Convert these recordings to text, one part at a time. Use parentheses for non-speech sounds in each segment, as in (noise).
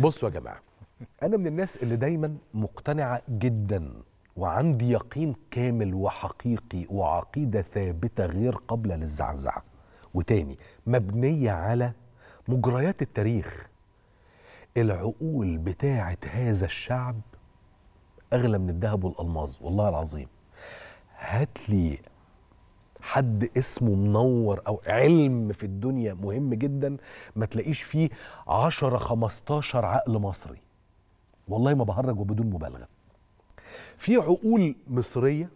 بصوا يا جماعه انا من الناس اللي دايما مقتنعه جدا وعندي يقين كامل وحقيقي وعقيده ثابته غير قابله للزعزعه وتاني مبنيه على مجريات التاريخ العقول بتاعه هذا الشعب اغلى من الذهب والالماس والله العظيم هات لي حد اسمه منور او علم في الدنيا مهم جدا ما تلاقيش فيه 10 15 عقل مصري والله ما بهرج وبدون مبالغه في عقول مصريه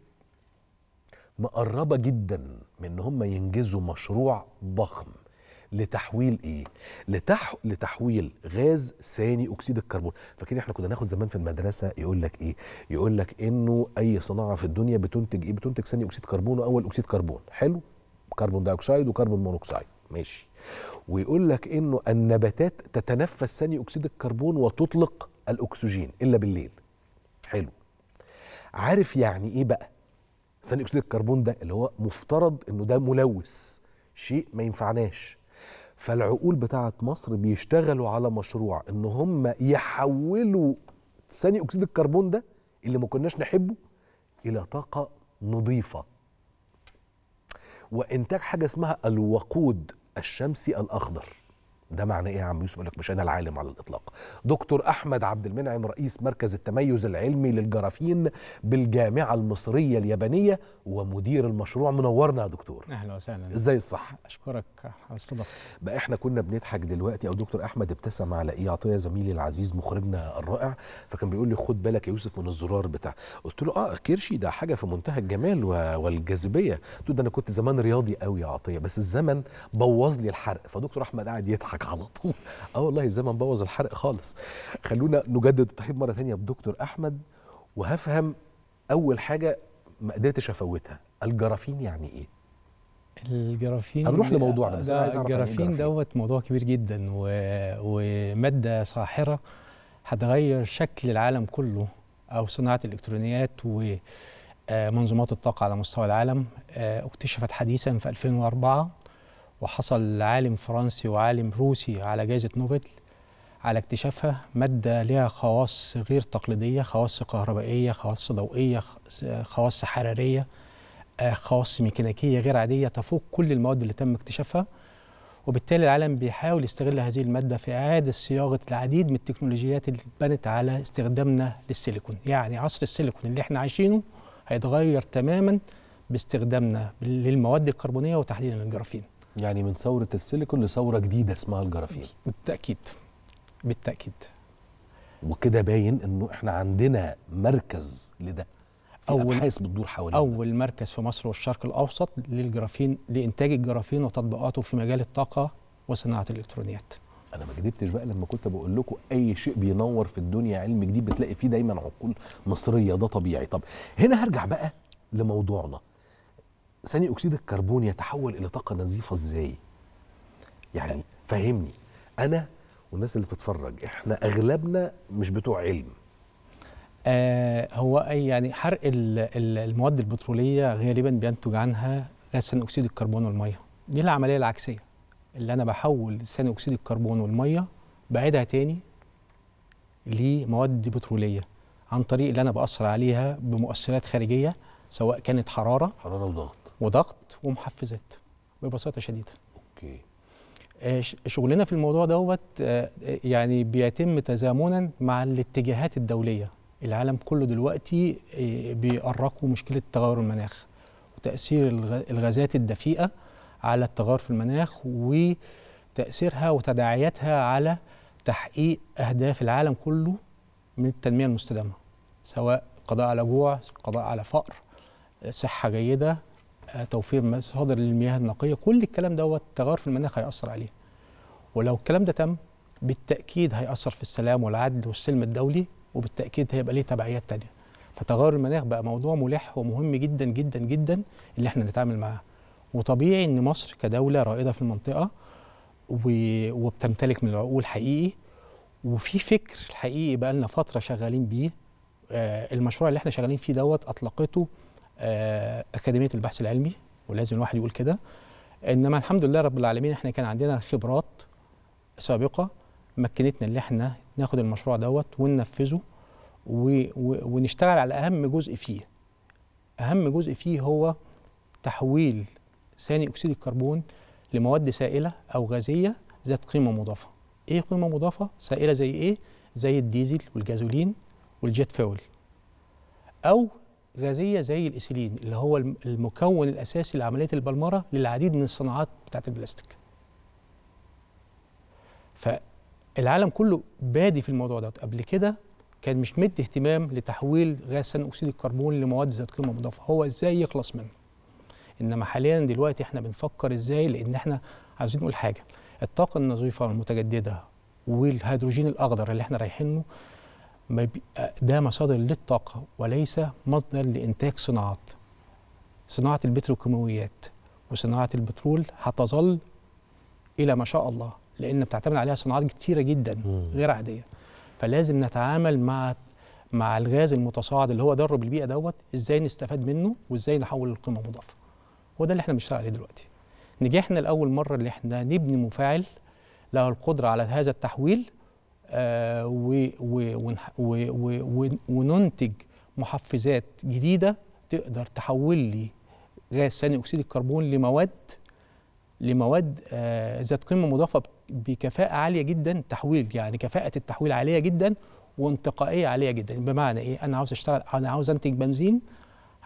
مقربه جدا من ان هم ينجزوا مشروع ضخم لتحويل ايه لتح... لتحويل غاز ثاني اكسيد الكربون فاكرين احنا كنا ناخد زمان في المدرسه يقول لك ايه يقول لك انه اي صناعه في الدنيا بتنتج ايه بتنتج ثاني اكسيد كربون واول اكسيد كربون حلو كربون دايوكسيد وكربون مونوكسيد ماشي ويقول لك انه النباتات تتنفس ثاني اكسيد الكربون وتطلق الاكسجين الا بالليل حلو عارف يعني ايه بقى ثاني اكسيد الكربون ده اللي هو مفترض انه ده ملوث شيء ما ينفعناش فالعقول بتاعت مصر بيشتغلوا على مشروع ان هم يحولوا ثاني اكسيد الكربون ده اللي ما كناش نحبه الى طاقه نظيفه وانتاج حاجه اسمها الوقود الشمسي الاخضر ده معناه ايه يا عم يوسف يقول لك مش انا العالم على الاطلاق دكتور احمد عبد المنعم رئيس مركز التميز العلمي للجرافين بالجامعه المصريه اليابانيه ومدير المشروع منورنا يا دكتور اهلا وسهلا ازاي الصح اشكرك على الصدق بقى احنا كنا بنضحك دلوقتي او دكتور احمد ابتسم على ايه عطيه زميلي العزيز مخرجنا الرائع فكان بيقول لي خد بالك يا يوسف من الزرار بتاع قلت له اه كرشي ده حاجه في منتهى الجمال والجاذبيه قلت ده انا كنت زمان رياضي قوي يا عطيه بس الزمن بوظ لي الحرق فدكتور احمد قاعد يضحك نضحك على طول اه والله الزمن بوظ الحرق خالص خلونا نجدد التحيط مره ثانيه بدكتور احمد وهفهم اول حاجه ما قدرتش افوتها الجرافين يعني ايه الجرافين هنروح لموضوعنا بس عايز يعني الجرافين دوت موضوع كبير جدا و... وماده ساحره هتغير شكل العالم كله او صناعه الالكترونيات ومنظومات آه، الطاقه على مستوى العالم آه، اكتشفت حديثا في 2004 وحصل عالم فرنسي وعالم روسي على جائزة نوبل على اكتشافها مادة لها خواص غير تقليدية خواص كهربائية خواص ضوئية خواص حرارية آه، خواص ميكانيكية غير عادية تفوق كل المواد اللي تم اكتشافها وبالتالي العالم بيحاول يستغل هذه المادة في إعادة صياغة العديد من التكنولوجيات اللي اتبنت على استخدامنا للسيليكون يعني عصر السيليكون اللي احنا عايشينه هيتغير تماما باستخدامنا للمواد الكربونية وتحديدا الجرافين يعني من ثوره السيليكون لثوره جديده اسمها الجرافين بالتاكيد بالتاكيد وكده باين انه احنا عندنا مركز لده اول ابحاث بتدور حوالينا اول مركز في مصر والشرق الاوسط للجرافين لانتاج الجرافين وتطبيقاته في مجال الطاقه وصناعه الالكترونيات انا ما كدبتش بقى لما كنت بقول لكم اي شيء بينور في الدنيا علم جديد بتلاقي فيه دايما عقول مصريه ده طبيعي طب هنا هرجع بقى لموضوعنا ثاني اكسيد الكربون يتحول الى طاقه نظيفه ازاي يعني فهمني انا والناس اللي بتتفرج احنا اغلبنا مش بتوع علم آه هو اي يعني حرق المواد البتروليه غالبا بينتج عنها غاز ثاني اكسيد الكربون والميه دي العمليه العكسيه اللي انا بحول ثاني اكسيد الكربون والميه بعيدها تاني لمواد بتروليه عن طريق اللي انا باثر عليها بمؤثرات خارجيه سواء كانت حراره حراره وضغط وضغط ومحفزات ببساطه شديده اوكي آه، شغلنا في الموضوع دوت آه، آه، يعني بيتم تزامنا مع الاتجاهات الدوليه العالم كله دلوقتي بيأرقوا مشكله تغير المناخ وتاثير الغازات الدفيئه على التغير في المناخ وتاثيرها وتداعياتها على تحقيق اهداف العالم كله من التنميه المستدامه سواء القضاء على جوع القضاء على فقر صحه جيده توفير مصادر للمياه النقيه كل الكلام دوت تغير في المناخ هياثر عليه ولو الكلام ده تم بالتاكيد هياثر في السلام والعدل والسلم الدولي وبالتاكيد هيبقى ليه تبعيات تانية فتغير المناخ بقى موضوع ملح ومهم جدا جدا جدا اللي احنا نتعامل معاه وطبيعي ان مصر كدوله رائده في المنطقه وبتمتلك من العقول حقيقي وفي فكر حقيقي بقى لنا فتره شغالين بيه آه، المشروع اللي احنا شغالين فيه دوت اطلقته آه، اكاديميه البحث العلمي ولازم الواحد يقول كده انما الحمد لله رب العالمين احنا كان عندنا خبرات سابقه مكنتنا اللي احنا ناخد المشروع دوت وننفذه ونشتغل على اهم جزء فيه اهم جزء فيه هو تحويل ثاني اكسيد الكربون لمواد سائله او غازيه ذات قيمه مضافه ايه قيمه مضافه سائله زي ايه زي الديزل والجازولين والجيت فاول او غازيه زي الاسيلين اللي هو المكون الاساسي لعمليه البلمره للعديد من الصناعات بتاعه البلاستيك. فالعالم كله بادي في الموضوع ده قبل كده كان مش مد اهتمام لتحويل غاز ثاني اكسيد الكربون لمواد ذات قيمه مضافه هو ازاي يخلص منه. انما حاليا دلوقتي احنا بنفكر ازاي لان احنا عايزين نقول حاجه الطاقه النظيفه المتجدده والهيدروجين الاخضر اللي احنا رايحينه ده مصادر للطاقة وليس مصدر لإنتاج صناعات صناعة البتروكيماويات وصناعة البترول هتظل إلى ما شاء الله لأن بتعتمد عليها صناعات كتيرة جدا غير عادية فلازم نتعامل مع مع الغاز المتصاعد اللي هو ضرب البيئة دوت إزاي نستفاد منه وإزاي نحول القيمة مضافة وده اللي احنا بنشتغل عليه دلوقتي نجحنا لأول مرة اللي احنا نبني مفاعل له القدرة على هذا التحويل آه، وننتج محفزات جديده تقدر تحول لي غاز ثاني اكسيد الكربون لمواد لمواد آه، ذات قيمه مضافه بكفاءه عاليه جدا تحويل يعني كفاءه التحويل عاليه جدا وانتقائيه عاليه جدا بمعنى ايه انا عاوز اشتغل انا عاوز انتج بنزين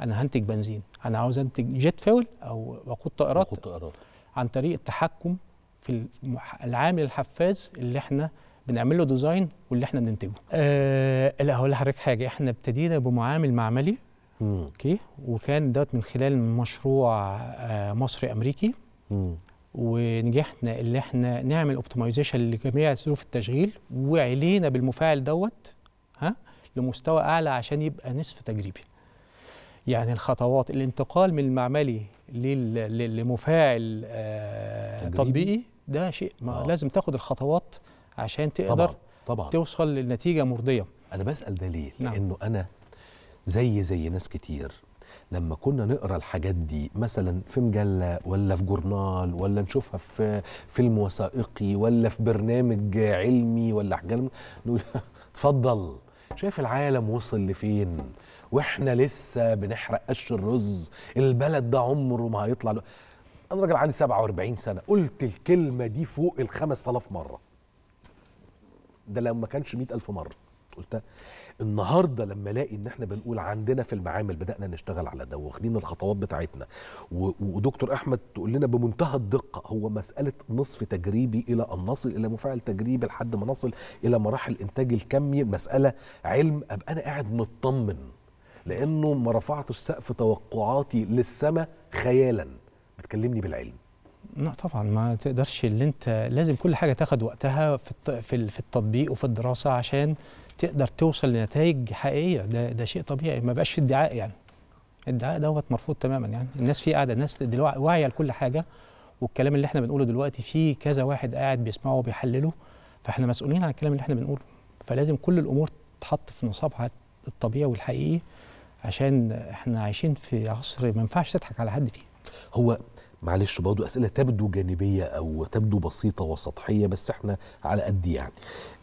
انا هنتج بنزين انا عاوز انتج جيت فول او وقود طائرات وقود طائرات عن طريق التحكم في العامل الحفاز اللي احنا بنعمل له ديزاين واللي احنا بننتجه آه لا هقول لحضرتك حاجه احنا ابتدينا بمعامل معملي اوكي وكان دوت من خلال مشروع آه مصري امريكي مم. ونجحنا اللي احنا نعمل اوبتمايزيشن لجميع ظروف التشغيل وعلينا بالمفاعل دوت ها لمستوى اعلى عشان يبقى نصف تجريبي يعني الخطوات الانتقال من المعملي لمفاعل آه تطبيقي ده شيء ما آه. لازم تاخد الخطوات عشان تقدر طبعا طبعا توصل لنتيجه مرضيه انا بسال ده ليه نعم. لانه انا زي زي ناس كتير لما كنا نقرا الحاجات دي مثلا في مجله ولا في جورنال ولا نشوفها في فيلم وثائقي ولا في برنامج علمي ولا حاجه نقول (laughs) اتفضل شايف العالم وصل لفين واحنا لسه بنحرق قش الرز البلد ده عمره ما هيطلع انا راجل عندي 47 سنه قلت الكلمه دي فوق ال 5000 مره ده لو ما كانش 100000 مره قلتها النهارده لما الاقي ان احنا بنقول عندنا في المعامل بدانا نشتغل على ده واخدين الخطوات بتاعتنا ودكتور احمد تقول لنا بمنتهى الدقه هو مساله نصف تجريبي الى ان نصل الى مفاعل تجريبي لحد ما نصل الى مراحل الانتاج الكمي مساله علم ابقى انا قاعد مطمن لانه ما رفعتش سقف توقعاتي للسماء خيالا بتكلمني بالعلم لا طبعا ما تقدرش اللي انت لازم كل حاجه تاخد وقتها في في التطبيق وفي الدراسه عشان تقدر توصل لنتائج حقيقيه ده ده شيء طبيعي ما بقاش في ادعاء يعني الادعاء دوت مرفوض تماما يعني الناس في قاعده الناس دلوقتي واعيه لكل حاجه والكلام اللي احنا بنقوله دلوقتي في كذا واحد قاعد بيسمعه وبيحلله فاحنا مسؤولين عن الكلام اللي احنا بنقوله فلازم كل الامور تتحط في نصابها الطبيعي والحقيقي عشان احنا عايشين في عصر ما ينفعش تضحك على حد فيه هو معلش برضه اسئله تبدو جانبيه او تبدو بسيطه وسطحيه بس احنا على قد يعني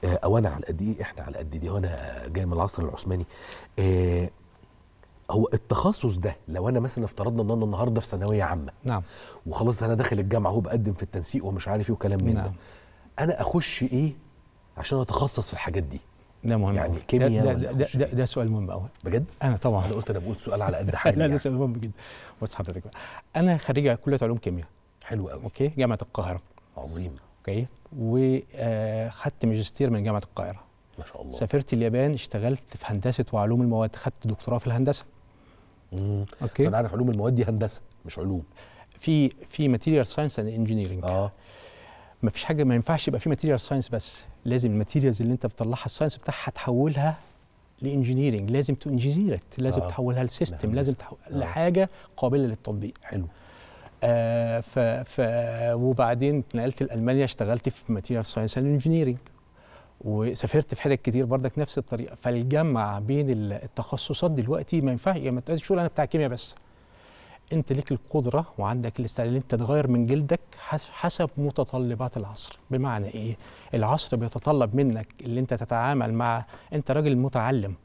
آه، او انا على قد ايه احنا على قد دي وانا جاي من العصر العثماني آه، هو التخصص ده لو انا مثلا افترضنا ان انا النهارده في ثانويه عامه نعم وخلاص انا داخل الجامعه هو بقدم في التنسيق ومش عارف ايه وكلام من نعم. ده انا اخش ايه عشان اتخصص في الحاجات دي ده مهم يعني كيمياء ده, ده, ده, ده, ده سؤال مهم قوي بجد انا طبعا انا قلت انا بقول سؤال على قد حالي (laughs) لا ده يعني. سؤال مهم جدا بص حضرتك انا خريج كليه علوم كيمياء حلو قوي اوكي جامعه القاهره عظيم اوكي وخدت آه، ماجستير من جامعه القاهره ما شاء الله سافرت اليابان اشتغلت في هندسه وعلوم المواد خدت دكتوراه في الهندسه امم اوكي انا عارف علوم المواد دي هندسه مش علوم في في ماتيريال ساينس اند انجينيرنج اه ما فيش حاجه ما ينفعش يبقى في ماتيريال ساينس بس لازم الماتيريالز اللي انت بتطلعها الساينس بتاعها تحولها لانجينيرنج لازم تو لازم آه. تحولها لسيستم لازم تحو... آه. لحاجه قابله للتطبيق حلو آه ف ف وبعدين اتنقلت لالمانيا اشتغلت في ماتيريال ساينس اند انجينيرنج وسافرت في حتت كتير بردك نفس الطريقه فالجمع بين التخصصات دلوقتي ما ينفعش يعني ما تقول انا بتاع كيمياء بس انت ليك القدره وعندك الاستعداد ان انت تغير من جلدك حسب متطلبات العصر بمعنى ايه العصر بيتطلب منك اللي انت تتعامل مع انت راجل متعلم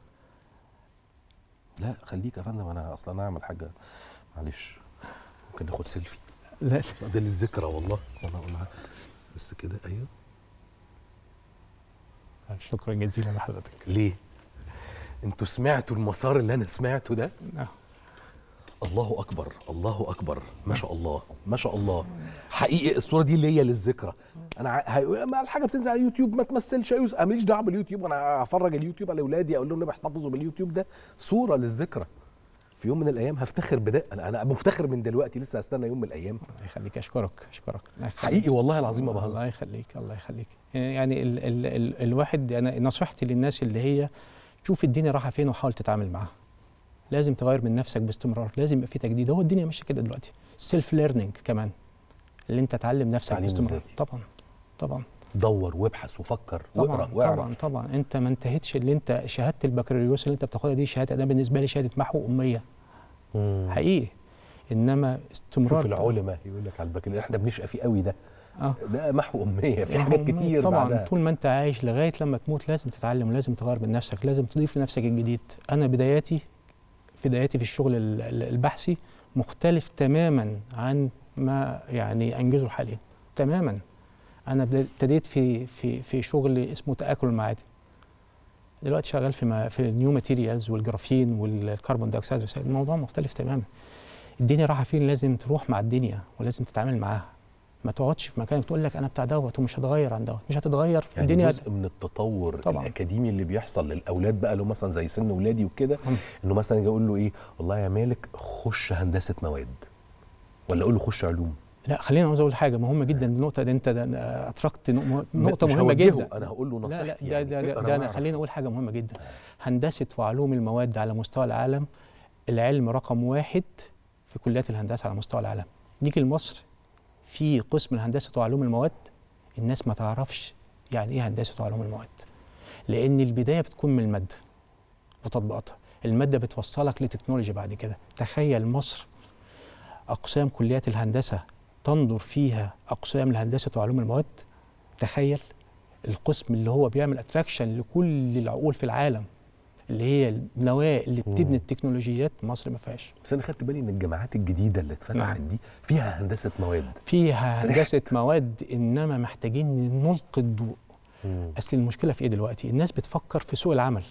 لا خليك يا فندم انا اصلا انا اعمل حاجه معلش ممكن ناخد سيلفي لا ده للذكرى والله صلى الله بس كده ايوه شكرا جزيلا لحضرتك ليه انتوا سمعتوا المسار اللي انا سمعته ده؟ نعم الله اكبر الله اكبر ما شاء الله ما شاء الله حقيقي الصوره دي ليا للذكرى انا هيقول ما الحاجه بتنزل على اليوتيوب ما تمثلش ايوس ماليش دعوه باليوتيوب انا هفرج اليوتيوب على اولادي اقول لهم احتفظوا باليوتيوب ده صوره للذكرى في يوم من الايام هفتخر بده انا انا مفتخر من دلوقتي لسه هستنى يوم من الايام الله يخليك اشكرك اشكرك حقيقي والله العظيم ما بهزر الله يخليك الله يخليك يعني ال ال ال الواحد انا نصيحتي للناس اللي هي شوف الدنيا رايحه فين وحاول تتعامل معاها لازم تغير من نفسك باستمرار لازم يبقى في تجديد هو الدنيا ماشيه كده دلوقتي سيلف ليرنينج كمان اللي انت تعلم نفسك باستمرار طبعا طبعا دور وابحث وفكر واقرا واعرف طبعا طبعا انت ما انتهتش اللي انت شهاده البكالوريوس اللي انت بتاخدها دي شهاده انا بالنسبه لي شهاده محو اميه مم. حقيقي انما استمرار شوف العلماء يقول لك على البكالوريوس احنا بنشقى فيه قوي ده آه. ده محو اميه في حاجات كتير طبعا بعدها. طول ما انت عايش لغايه لما تموت لازم تتعلم لازم تغير من نفسك لازم تضيف لنفسك الجديد انا بداياتي في بداياتي في الشغل البحثي مختلف تماما عن ما يعني انجزه حاليا تماما انا ابتديت في في في شغل اسمه تاكل المعادن دلوقتي شغال في في النيو ماتيريالز والجرافين والكربون دايوكسيد الموضوع مختلف تماما الدنيا راحه فين لازم تروح مع الدنيا ولازم تتعامل معاها ما تقعدش في مكانك تقول لك انا بتاع دوت ومش هتغير عن دوت مش هتتغير يعني الدنيا جزء من التطور طبعا. الاكاديمي اللي بيحصل للاولاد بقى لو مثلا زي سن اولادي وكده انه مثلا اجي اقول له ايه والله يا مالك خش هندسه مواد ولا اقول له خش علوم لا خلينا عاوز اقول حاجه مهمه جدا آه. النقطه دي انت اتركت نقطه مهمه جدا انا هقول له نصيحتي لا لا ده, يعني. ده, ده, ده أنا خلينا اقول حاجه مهمه جدا هندسه وعلوم المواد على مستوى العالم العلم رقم واحد في كليات الهندسه على مستوى العالم نيجي لمصر في قسم الهندسه وعلوم المواد الناس ما تعرفش يعني ايه هندسه وعلوم المواد لان البدايه بتكون من الماده وتطبيقاتها الماده بتوصلك لتكنولوجي بعد كده تخيل مصر اقسام كليات الهندسه تنظر فيها اقسام الهندسه وعلوم المواد تخيل القسم اللي هو بيعمل اتراكشن لكل العقول في العالم اللي هي النواه اللي بتبني التكنولوجيات مصر ما فيهاش بس انا خدت بالي ان الجامعات الجديده اللي اتفتحت نعم. دي فيها هندسه مواد فيها هندسه مواد انما محتاجين نلقي الضوء اصل المشكله في ايه دلوقتي الناس بتفكر في سوق العمل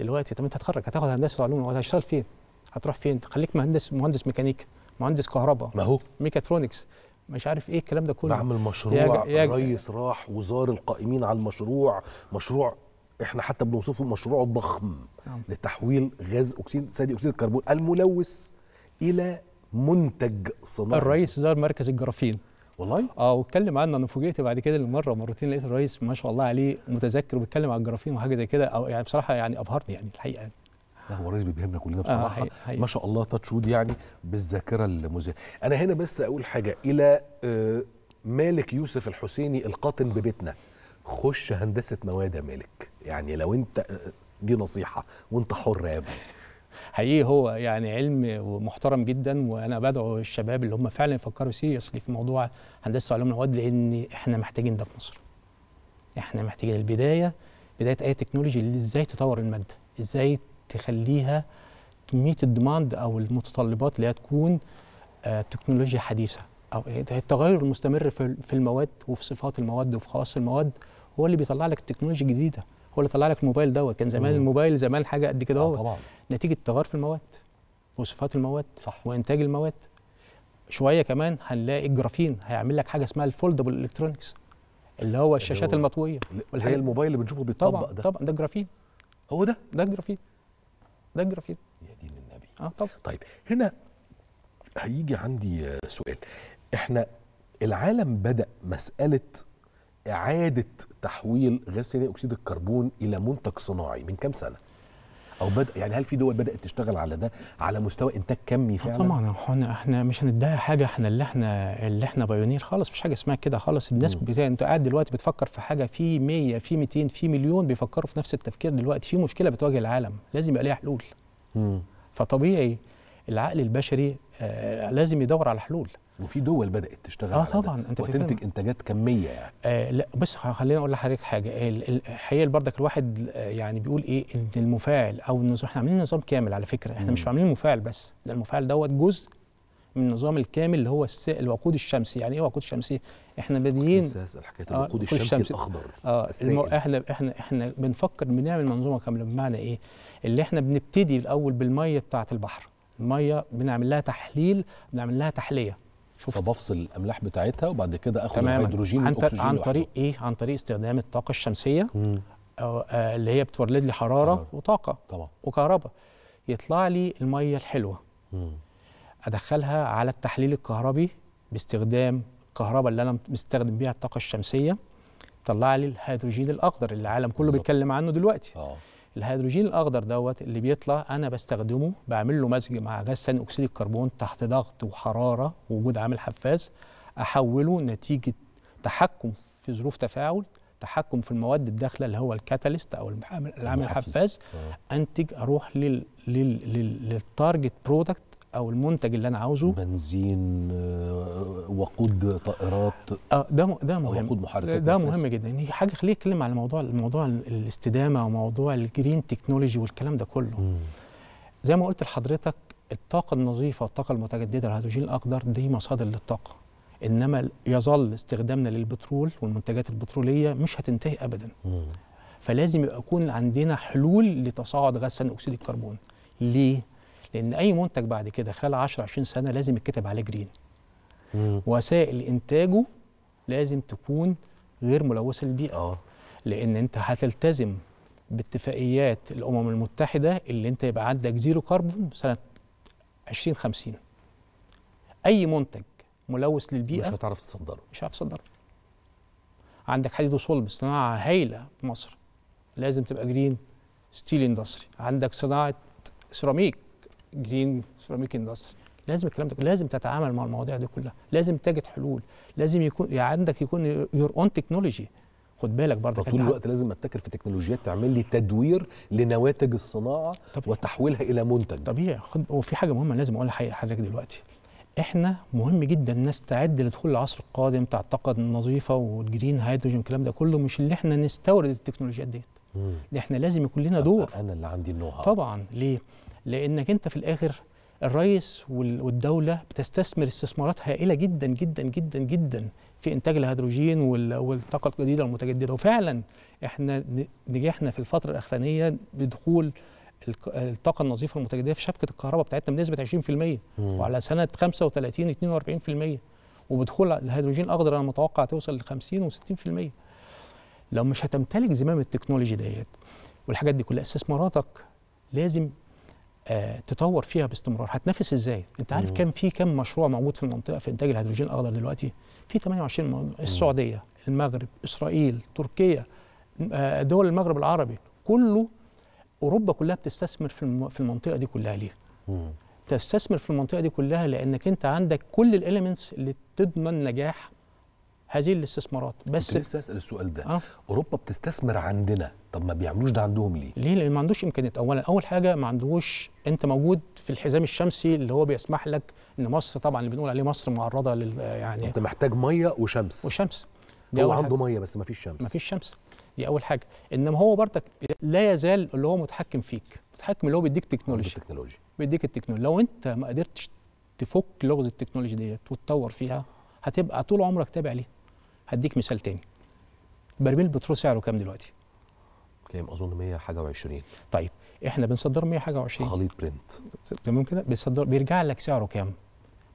دلوقتي طب انت هتخرج هتاخد هندسه علوم وهتشتغل فين هتروح فين خليك مهندس مهندس ميكانيكا مهندس كهرباء ما هو ميكاترونكس مش عارف ايه الكلام ده كله بعمل مشروع يا, يا ريس راح وزار القائمين على المشروع مشروع احنا حتى بنوصفه مشروعه الضخم نعم. لتحويل غاز اكسيد ثاني اكسيد الكربون الملوث الى منتج صناعي الرئيس زار مركز الجرافين والله اه واتكلم عنه انا فوجئت بعد كده المره مرتين لقيت الرئيس ما شاء الله عليه متذكر وبيتكلم عن الجرافين وحاجه زي كده او يعني بصراحه يعني ابهرني يعني الحقيقه يعني. لا هو الرئيس بيبهمنا كلنا آه، بصراحه آه حقيقة. حقيقة. ما شاء الله وود يعني بالذاكره المذهله انا هنا بس اقول حاجه الى آه، مالك يوسف الحسيني القاطن ببيتنا خش هندسه مواد يا مالك يعني لو انت دي نصيحه وانت حر يا ابني حقيقي هو يعني علم ومحترم جدا وانا بدعو الشباب اللي هم فعلا يفكروا سيريسلي في موضوع هندسه علوم المواد لان احنا محتاجين ده في مصر. احنا محتاجين البدايه بدايه اي تكنولوجي اللي ازاي تطور الماده، ازاي تخليها تميت الديماند او المتطلبات اللي هي تكون تكنولوجيا آه، حديثه او التغير المستمر في المواد وفي صفات المواد وفي خواص المواد هو اللي بيطلع لك التكنولوجيا الجديده. هو اللي طلع لك الموبايل دوت كان زمان الموبايل زمان حاجه قد كده آه، اهو طبعا نتيجه تغير في المواد وصفات المواد صح. وانتاج المواد شويه كمان هنلاقي الجرافين هيعمل لك حاجه اسمها الفولدبل الكترونكس اللي هو الشاشات المطويه زي الموبايل اللي بنشوفه بيتطبق طبعا ده طبعا ده الجرافين هو ده ده الجرافين ده الجرافين يا دين النبي اه طبعا طيب هنا هيجي عندي سؤال احنا العالم بدا مساله اعاده تحويل غاز ثاني اكسيد الكربون الى منتج صناعي من كام سنه او بدا يعني هل في دول بدات تشتغل على ده على مستوى انتاج كمي فعلا آه، طبعا احنا احنا مش هندعي حاجه احنا اللي احنا اللي احنا بايونير خالص مفيش حاجه اسمها كده خالص الناس بتا... انت قاعد دلوقتي بتفكر في حاجه في 100 في 200 في مليون بيفكروا في نفس التفكير دلوقتي في مشكله بتواجه العالم لازم يبقى ليها حلول مم. فطبيعي العقل البشري آه لازم يدور على حلول وفي دول بدات تشتغل اه طبعا انت وتنتج انتاجات كميه يعني آه لا بص خليني اقول لحضرتك حاجه الحقيقه بردك الواحد آه، يعني بيقول ايه ان المفاعل او النظام احنا عاملين نظام كامل على فكره احنا مم. مش عاملين مفاعل بس ده المفاعل دوت جزء من النظام الكامل اللي هو الوقود الشمسي يعني ايه وقود شمسي احنا بادئين اسال حكايه آه، الوقود آه الشمسي, الاخضر اه الم... احنا احنا احنا بنفكر بنعمل منظومه كامله بمعنى ايه اللي احنا بنبتدي الاول بالميه بتاعه البحر الميه بنعمل لها تحليل بنعمل لها تحليه شفت فبفصل الاملاح بتاعتها وبعد كده اخد الهيدروجين عن, عن طريق ايه عن طريق استخدام الطاقه الشمسيه أو آه اللي هي بتولد لي حراره طبعا. وطاقه طبعا وكهرباء يطلع لي الميه الحلوه مم. ادخلها على التحليل الكهربي باستخدام الكهرباء اللي انا مستخدم بيها الطاقه الشمسيه طلع لي الهيدروجين الاخضر اللي العالم كله بالزبط. بيتكلم عنه دلوقتي آه. الهيدروجين الاخضر دوت اللي بيطلع انا بستخدمه بعمل له مزج مع غاز ثاني اكسيد الكربون تحت ضغط وحراره ووجود عامل حفاز احوله نتيجه تحكم في ظروف تفاعل تحكم في المواد الداخله اللي هو الكاتاليست او العامل الحفاز آه. انتج اروح للتارجت برودكت او المنتج اللي انا عاوزه بنزين آه، وقود طائرات اه ده ده مهم وقود محركات ده مهم جدا يعني حاجه خليك اتكلم على موضوع موضوع الاستدامه وموضوع الجرين تكنولوجي والكلام ده كله م. زي ما قلت لحضرتك الطاقه النظيفه والطاقه المتجدده الهيدروجين الاخضر دي مصادر للطاقه انما يظل استخدامنا للبترول والمنتجات البتروليه مش هتنتهي ابدا م. فلازم يكون عندنا حلول لتصاعد غاز ثاني اكسيد الكربون ليه لان اي منتج بعد كده خلال 10 20 سنه لازم يتكتب عليه جرين مم. وسائل انتاجه لازم تكون غير ملوثه للبيئه آه. لان انت هتلتزم باتفاقيات الامم المتحده اللي انت يبقى عندك زيرو كربون سنه 2050 اي منتج ملوث للبيئه مش هتعرف تصدره مش هتعرف تصدره عندك حديد وصلب صناعه هايله في مصر لازم تبقى جرين ستيل اندستري عندك صناعه سيراميك جرين سيراميك اندستري لازم الكلام ده لازم تتعامل مع المواضيع دي كلها لازم تجد حلول لازم يكون يعني عندك يكون يور اون تكنولوجي خد بالك برضه طول الوقت لازم ابتكر في تكنولوجيات تعمل لي تدوير لنواتج الصناعه طبيعي. وتحويلها الى منتج طبيعي خد وفي حاجه مهمه لازم اقولها لحضرتك دلوقتي احنا مهم جدا نستعد لدخول العصر القادم بتاع الطاقه النظيفه والجرين هيدروجين الكلام ده كله مش اللي احنا نستورد التكنولوجيات ديت احنا لازم يكون لنا دور انا اللي عندي النوع طبعا ليه لانك انت في الاخر الريس والدوله بتستثمر استثمارات هائله جدا جدا جدا جدا في انتاج الهيدروجين والطاقه الجديده المتجددة وفعلا احنا نجحنا في الفتره الاخرانيه بدخول الطاقه النظيفه المتجدده في شبكه الكهرباء بتاعتنا بنسبه 20% مم. وعلى سنه 35 42% وبدخول الهيدروجين الاخضر انا متوقع توصل ل 50 و60% لو مش هتمتلك زمام التكنولوجي ديت والحاجات دي كلها استثماراتك لازم آه، تطور فيها باستمرار هتنافس ازاي انت عارف كام في كام مشروع موجود في المنطقه في انتاج الهيدروجين الاخضر دلوقتي في 28 مم. السعوديه المغرب اسرائيل تركيا آه، دول المغرب العربي كله اوروبا كلها بتستثمر في في المنطقه دي كلها ليه تستثمر في المنطقه دي كلها لانك انت عندك كل الاليمنتس اللي تضمن نجاح هذه الاستثمارات بس لسه اسال السؤال ده آه. اوروبا بتستثمر عندنا طب ما بيعملوش ده عندهم ليه ليه لان ما عندوش امكانيات اولا اول حاجه ما عندوش انت موجود في الحزام الشمسي اللي هو بيسمح لك ان مصر طبعا اللي بنقول عليه مصر معرضه لل يعني انت محتاج ميه وشمس وشمس دي هو عنده ميه بس ما فيش شمس ما فيش شمس دي اول حاجه انما هو برضك لا يزال اللي هو متحكم فيك متحكم اللي هو بيديك تكنولوجي التكنولوجي. بيديك التكنولوجي لو انت ما قدرتش تفك لغز التكنولوجي ديت وتطور فيها هتبقى طول عمرك تابع ليها هديك مثال تاني برميل البترول سعره كام دلوقتي؟ كام اظن 100 حاجه و20 طيب احنا بنصدر 100 حاجه و20 خليط برنت تمام كده بيصدر بيرجع لك سعره كام؟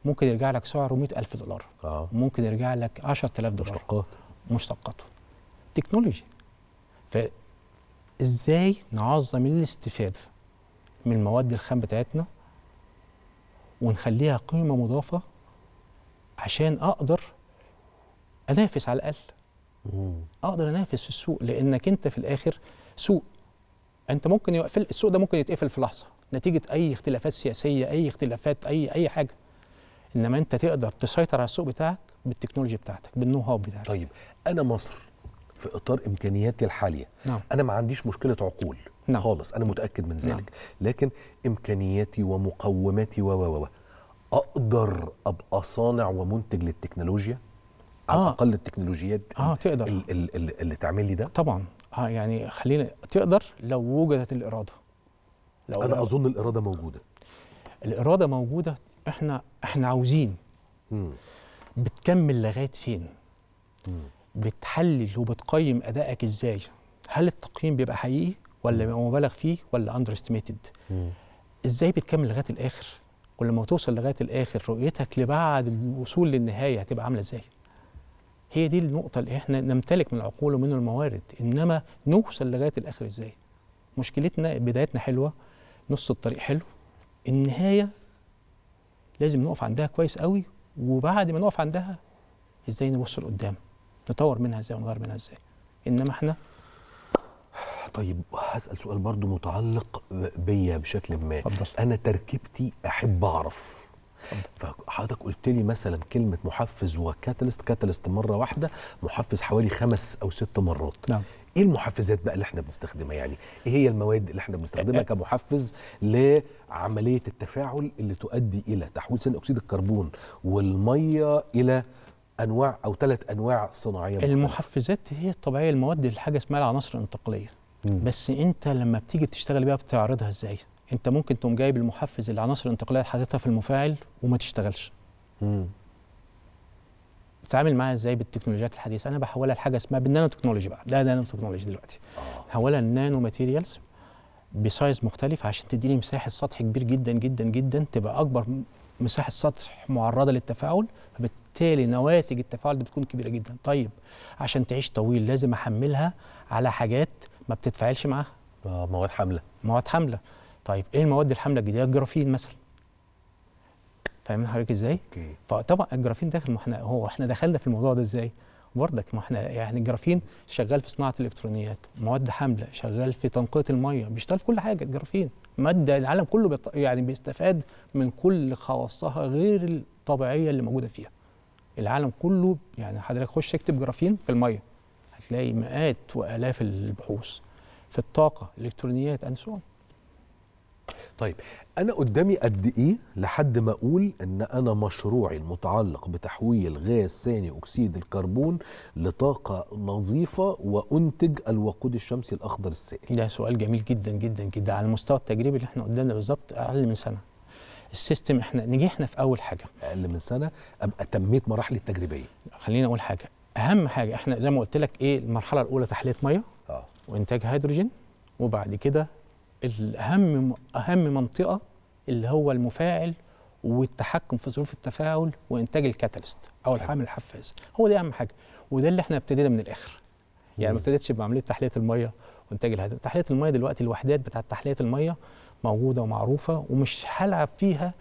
ممكن يرجع لك سعره 100000 دولار آه. ممكن يرجع لك 10000 دولار مشتقات مشتقاته تكنولوجي ازاي نعظم الاستفاده من المواد الخام بتاعتنا ونخليها قيمه مضافه عشان اقدر انافس على الاقل مم. اقدر انافس في السوق لانك انت في الاخر سوق انت ممكن يقفل السوق ده ممكن يتقفل في لحظه نتيجه اي اختلافات سياسيه اي اختلافات اي اي حاجه انما انت تقدر تسيطر على السوق بتاعك بالتكنولوجيا بتاعتك بالنو هاو بتاعتك طيب انا مصر في اطار امكانياتي الحاليه نعم. انا ما عنديش مشكله عقول نعم. خالص انا متاكد من ذلك نعم. لكن امكانياتي ومقوماتي و و اقدر ابقى صانع ومنتج للتكنولوجيا على آه. الاقل التكنولوجيات اه تقدر اللي, اللي تعمل لي ده طبعا اه يعني خلينا تقدر لو وجدت الاراده لو انا لو اظن الاراده موجوده الاراده موجوده احنا احنا عاوزين بتكمل لغايه فين بتحلل وبتقيم ادائك ازاي هل التقييم بيبقى حقيقي ولا بيبقى مبالغ فيه ولا اندر استيميتد ازاي بتكمل لغايه الاخر ولما توصل لغايه الاخر رؤيتك لبعد الوصول للنهايه هتبقى عامله ازاي هي دي النقطه اللي احنا نمتلك من العقول ومن الموارد انما نوصل لغايه الاخر ازاي مشكلتنا بدايتنا حلوه نص الطريق حلو النهايه لازم نقف عندها كويس قوي وبعد ما نقف عندها ازاي نبص لقدام نطور منها ازاي ونغير منها ازاي انما احنا طيب هسال سؤال برضو متعلق بيا بشكل ما فضل. انا تركيبتي احب اعرف فحضرتك قلت لي مثلا كلمه محفز وكاتاليست كاتاليست مره واحده محفز حوالي خمس او ست مرات نعم ايه المحفزات بقى اللي احنا بنستخدمها يعني ايه هي المواد اللي احنا بنستخدمها إيه. كمحفز لعمليه التفاعل اللي تؤدي الى تحويل ثاني اكسيد الكربون والميه الى انواع او ثلاث انواع صناعيه مختلفة. المحفزات هي الطبيعيه المواد اللي حاجه اسمها العناصر الانتقاليه بس انت لما بتيجي بتشتغل بيها بتعرضها ازاي انت ممكن تقوم جايب المحفز العناصر الانتقاليه حاططها في المفاعل وما تشتغلش امم بتتعامل معاها ازاي بالتكنولوجيات الحديثه انا بحولها لحاجه اسمها بالنانو تكنولوجي بقى ده نانو تكنولوجي دلوقتي آه. بحولها لنانو ماتيريالز بسايز مختلف عشان تديني مساحه سطح كبير جدا جدا جدا تبقى اكبر مساحه سطح معرضه للتفاعل فبالتالي نواتج التفاعل دي بتكون كبيره جدا طيب عشان تعيش طويل لازم احملها على حاجات ما بتتفاعلش معاها آه، مواد حامله مواد حامله طيب ايه المواد الحامله الجديده الجرافين مثلا فاهمين حضرتك ازاي فطبعا الجرافين داخل ما احنا هو احنا دخلنا في الموضوع ده ازاي بردك ما احنا يعني الجرافين شغال في صناعه الالكترونيات مواد حامله شغال في تنقيه الميه بيشتغل في كل حاجه الجرافين ماده العالم كله بيط... يعني بيستفاد من كل خواصها غير الطبيعيه اللي موجوده فيها العالم كله يعني حضرتك خش اكتب جرافين في الميه هتلاقي مئات والاف البحوث في الطاقه الالكترونيات انسون طيب انا قدامي قد ايه لحد ما اقول ان انا مشروعي المتعلق بتحويل غاز ثاني اكسيد الكربون لطاقه نظيفه وانتج الوقود الشمسي الاخضر السائل ده سؤال جميل جدا جدا جدا على المستوى التجريبي اللي احنا قدامنا بالظبط اقل من سنه السيستم احنا نجحنا في اول حاجه اقل من سنه ابقى تميت مراحلي التجريبيه خلينا اقول حاجه اهم حاجه احنا زي ما قلت لك ايه المرحله الاولى تحليه ميه اه وانتاج هيدروجين وبعد كده الاهم اهم منطقه اللي هو المفاعل والتحكم في ظروف التفاعل وانتاج الكاتاليست او الحامل الحفاز هو دي اهم حاجه وده اللي احنا ابتدينا من الاخر يعني ما ابتدتش بعمليه تحليه الميه وانتاج الهدف تحليه الميه دلوقتي الوحدات بتاعه تحليه الميه موجوده ومعروفه ومش هلعب فيها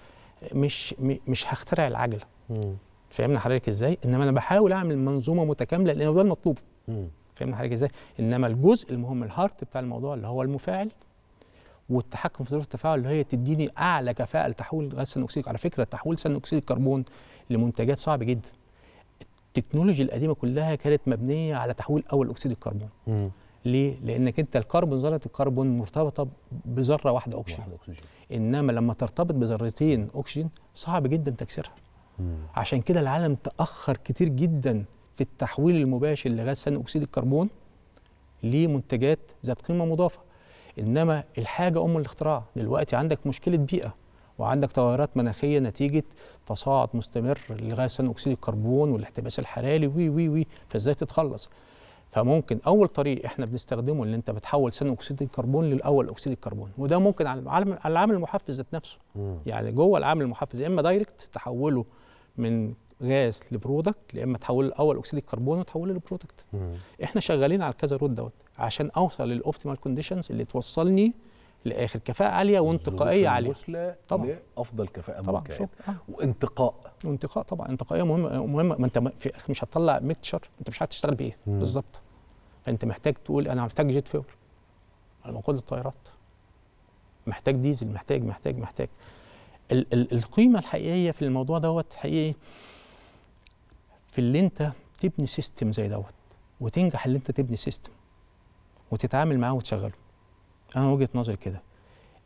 مش مش هخترع العجله فاهمنا حضرتك ازاي انما انا بحاول اعمل منظومه متكامله لان ده المطلوب فاهمنا حضرتك ازاي انما الجزء المهم الهارت بتاع الموضوع اللي هو المفاعل والتحكم في ظروف التفاعل اللي هي تديني اعلى كفاءه لتحويل غاز ثاني اكسيد على فكره تحويل ثاني اكسيد الكربون لمنتجات صعب جدا التكنولوجيا القديمه كلها كانت مبنيه على تحويل اول اكسيد الكربون م. ليه؟ لانك انت الكربون ذره الكربون مرتبطه بذره واحده اكسجين انما لما ترتبط بذرتين اكسجين صعب جدا تكسيرها عشان كده العالم تاخر كتير جدا في التحويل المباشر لغاز ثاني اكسيد الكربون لمنتجات ذات قيمه مضافه انما الحاجه ام الاختراع دلوقتي عندك مشكله بيئه وعندك تغيرات مناخيه نتيجه تصاعد مستمر لغاز ثاني اكسيد الكربون والاحتباس الحراري وي وي وي فازاي تتخلص فممكن اول طريق احنا بنستخدمه ان انت بتحول ثاني اكسيد الكربون للاول اكسيد الكربون وده ممكن على العامل المحفز ذات نفسه يعني جوه العامل المحفز يا اما دايركت تحوله من غاز لبرودكت يا اما تحول اول اكسيد الكربون وتحوله لبرودكت احنا شغالين على كذا رود دوت عشان اوصل للاوبتيمال كونديشنز اللي توصلني لاخر كفاءه عاليه وانتقائيه عاليه طبعا افضل كفاءه طبعا ممكن آه. وانتقاء وانتقاء طبعا انتقائيه مهمه مهمه ما انت في مش هتطلع ميكتشر انت مش عارف تشتغل بايه بالظبط فانت محتاج تقول انا محتاج جيت فيول على مقود الطائرات محتاج ديزل محتاج محتاج محتاج ال ال القيمه الحقيقيه في الموضوع دوت حقيقي في اللي انت تبني سيستم زي دوت وتنجح اللي انت تبني سيستم وتتعامل معاه وتشغله انا وجهه نظري كده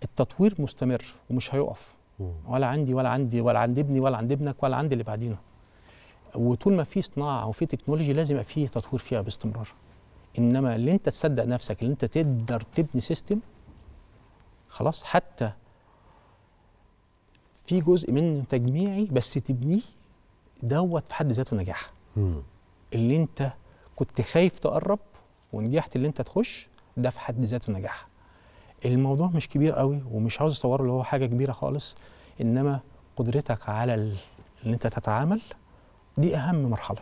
التطوير مستمر ومش هيقف ولا عندي ولا عندي ولا عند ابني ولا عند ابنك ولا عند اللي بعدينا وطول ما في صناعه وفي تكنولوجي لازم يبقى في تطوير فيها باستمرار انما اللي انت تصدق نفسك اللي انت تقدر تبني سيستم خلاص حتى في جزء منه تجميعي بس تبنيه دوت في حد ذاته نجاح مم. اللي انت كنت خايف تقرب ونجحت اللي انت تخش ده في حد ذاته نجاح الموضوع مش كبير قوي ومش عاوز اصوره اللي هو حاجه كبيره خالص انما قدرتك على ال... ان انت تتعامل دي اهم مرحله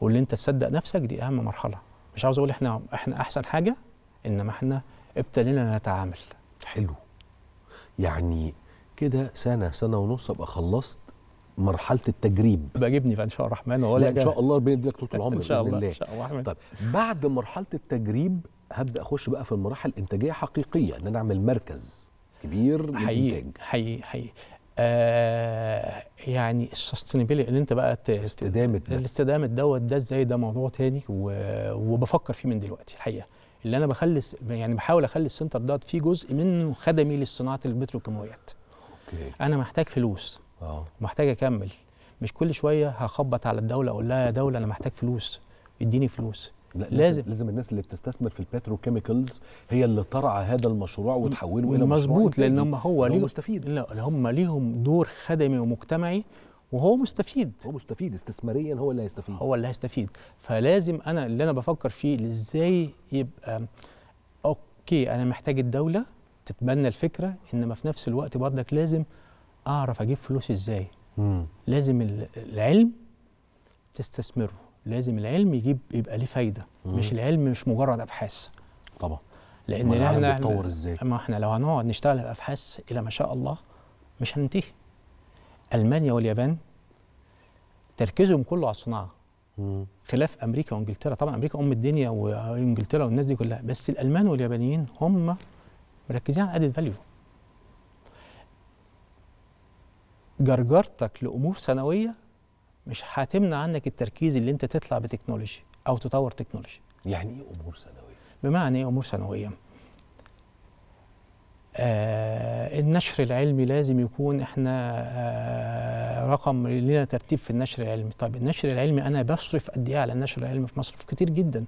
واللي انت تصدق نفسك دي اهم مرحله مش عاوز اقول احنا احنا احسن حاجه انما احنا ابتلينا نتعامل حلو يعني كده سنه سنه ونص ابقى خلصت مرحله التجريب بجيبني فان شاء الله الرحمن لا ان شاء الله ربنا يديك طول العمر باذن الله ان شاء الله طيب بعد مرحله التجريب هبدا اخش بقى في المراحل الانتاجيه حقيقيه ان انا اعمل مركز كبير للانتاج حقيقي حقيقي آه يعني السستينابيلتي اللي انت بقى استدامه الاستدامه دوت ده ازاي ده موضوع تاني وبفكر فيه من دلوقتي الحقيقه اللي انا بخلص يعني بحاول اخلي السنتر دوت فيه جزء منه خدمي لصناعه البتروكيماويات انا محتاج فلوس اه محتاج اكمل مش كل شويه هخبط على الدوله اقول لها يا دوله انا محتاج فلوس اديني فلوس لا لازم لازم الناس اللي بتستثمر في البتروكيميكلز هي اللي ترعى هذا المشروع وتحوله الى مشروع مظبوط لان هم هو ليهم مستفيد لا هم ليهم دور خدمي ومجتمعي وهو مستفيد هو مستفيد استثماريا هو اللي هيستفيد هو اللي هيستفيد فلازم انا اللي انا بفكر فيه ازاي يبقى اوكي انا محتاج الدوله تتبنى الفكره انما في نفس الوقت برضك لازم اعرف اجيب فلوس ازاي مم. لازم العلم تستثمره لازم العلم يجيب يبقى ليه فايده مم. مش العلم مش مجرد ابحاث طبعا لان احنا بيتطور ازاي ما احنا لو هنقعد نشتغل ابحاث الى ما شاء الله مش هننتهي المانيا واليابان تركيزهم كله على الصناعه مم. خلاف امريكا وانجلترا طبعا امريكا ام الدنيا وانجلترا والناس دي كلها بس الالمان واليابانيين هم مركزين على ادد فاليو جرجرتك لامور سنويه مش هتمنع عنك التركيز اللي انت تطلع بتكنولوجي او تطور تكنولوجي يعني ايه امور سنويه بمعنى ايه امور سنويه آه النشر العلمي لازم يكون احنا آه رقم لنا ترتيب في النشر العلمي طب النشر العلمي انا بصرف قد ايه على النشر العلمي في مصر كتير جدا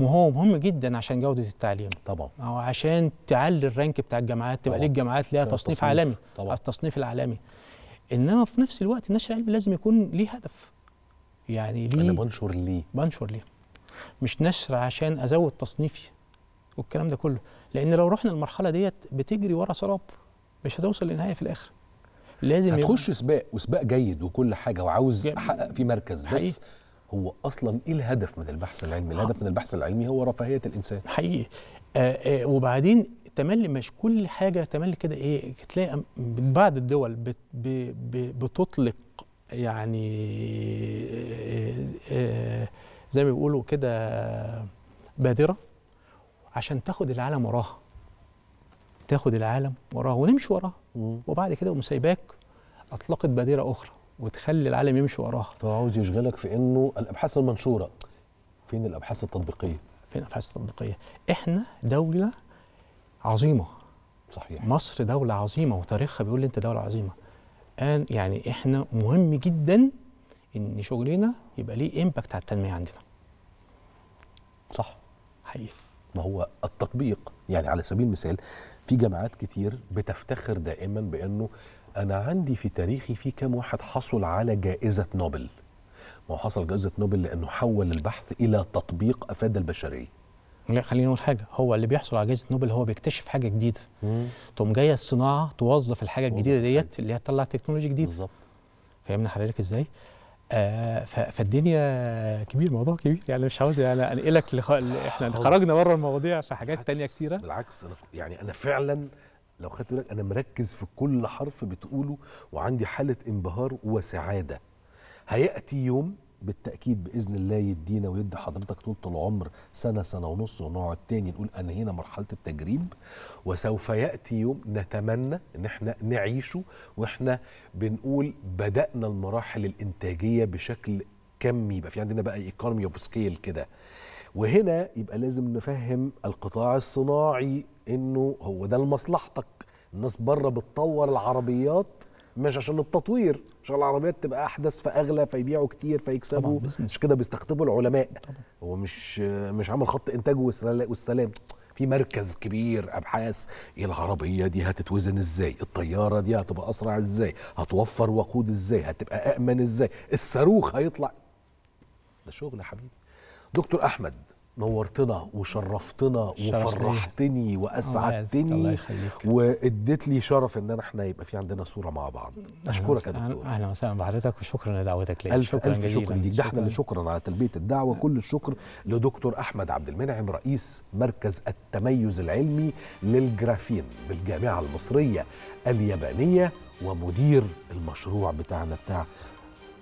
وهو مهم جدا عشان جوده التعليم طبعا او عشان تعلي الرانك بتاع الجامعات تبقى ليك جامعات ليها تصنيف, تصنيف عالمي طبعا التصنيف العالمي انما في نفس الوقت النشر العلمي لازم يكون ليه هدف يعني ليه انا بنشر ليه بنشر ليه مش نشر عشان ازود تصنيفي والكلام ده كله لان لو رحنا المرحله ديت بتجري ورا سراب مش هتوصل لنهايه في الاخر لازم هتخش يبقى. سباق وسباق جيد وكل حاجه وعاوز يعني احقق في مركز حقيقي. بس هو اصلا ايه الهدف من البحث العلمي؟ الهدف من البحث العلمي هو رفاهيه الانسان حقيقي آه آه وبعدين تملي مش كل حاجه تملي كده ايه تلاقي بعض الدول بت بتطلق يعني آه، آه، زي ما بيقولوا كده بادره عشان تاخد العالم وراها تاخد العالم وراها ونمشي وراها وبعد كده ومسايباك اطلقت بادره اخرى وتخلي العالم يمشي وراها فعاوز يشغلك في انه الابحاث المنشوره فين الابحاث التطبيقيه فين الابحاث التطبيقيه احنا دوله عظيمه صحيح مصر دوله عظيمه وتاريخها بيقول لي انت دوله عظيمه ان يعني احنا مهم جدا ان شغلنا يبقى ليه امباكت على التنميه عندنا صح حقيقي ما هو التطبيق يعني على سبيل المثال في جامعات كتير بتفتخر دائما بانه انا عندي في تاريخي في كام واحد حصل على جائزه نوبل ما هو حصل جائزه نوبل لانه حول البحث الى تطبيق افاد البشريه لا خلينا نقول حاجه هو اللي بيحصل على جائزه نوبل هو بيكتشف حاجه جديده تقوم جايه الصناعه توظف الحاجه الجديده ديت اللي هي تطلع تكنولوجي جديد بالظبط فاهمنا حضرتك ازاي؟ آه فالدنيا كبير موضوع كبير يعني مش عاوز يعني انقلك لخ... احنا خرجنا بره المواضيع في حاجات تانية كتيره بالعكس أنا يعني انا فعلا لو خدت بالك انا مركز في كل حرف بتقوله وعندي حاله انبهار وسعاده هياتي يوم بالتاكيد باذن الله يدينا ويدي حضرتك طول العمر سنه سنه ونص ونقعد تاني نقول انهينا مرحله التجريب وسوف ياتي يوم نتمنى ان احنا نعيشه واحنا بنقول بدانا المراحل الانتاجيه بشكل كمي يبقى في عندنا بقى ايكونومي اوف سكيل كده وهنا يبقى لازم نفهم القطاع الصناعي انه هو ده لمصلحتك الناس بره بتطور العربيات مش عشان التطوير عشان العربيات تبقى احدث فاغلى فيبيعوا كتير فيكسبوا مش كده بيستقطبوا العلماء طبعا. هو مش مش عامل خط انتاج والسلام في مركز كبير ابحاث إيه العربيه دي هتتوزن ازاي الطياره دي هتبقى اسرع ازاي هتوفر وقود ازاي هتبقى امن ازاي الصاروخ هيطلع ده شغل يا حبيبي دكتور احمد نورتنا وشرفتنا وفرحتني واسعدتني واديت لي شرف ان احنا يبقى في عندنا صوره مع بعض اشكرك يا دكتور اهلا وسهلا بحضرتك وشكرا لدعوتك ليا الف شكرا الف شكرا ليك ده احنا اللي شكرا على تلبيه الدعوه كل الشكر لدكتور احمد عبد المنعم رئيس مركز التميز العلمي للجرافين بالجامعه المصريه اليابانيه ومدير المشروع بتاعنا بتاع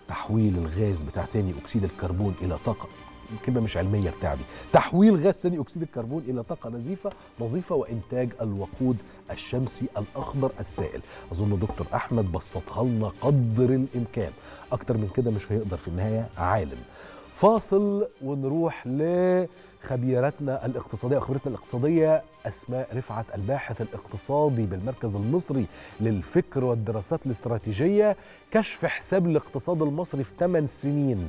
تحويل الغاز بتاع ثاني اكسيد الكربون الى طاقه الكلمه مش علميه دي تحويل غاز ثاني اكسيد الكربون الى طاقه نظيفه نظيفه وانتاج الوقود الشمسي الاخضر السائل اظن دكتور احمد بسطها لنا قدر الامكان اكتر من كده مش هيقدر في النهايه عالم فاصل ونروح لخبيرتنا الاقتصادية وخبيرتنا الاقتصادية أسماء رفعت الباحث الاقتصادي بالمركز المصري للفكر والدراسات الاستراتيجية كشف حساب الاقتصاد المصري في 8 سنين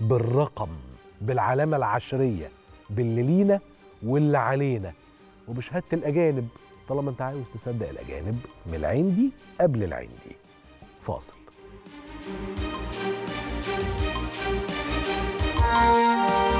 بالرقم بالعلامة العشرية باللي لينا واللي علينا وبشهادة الأجانب طالما أنت عاوز تصدق الأجانب من العين دي قبل العين دي فاصل thank you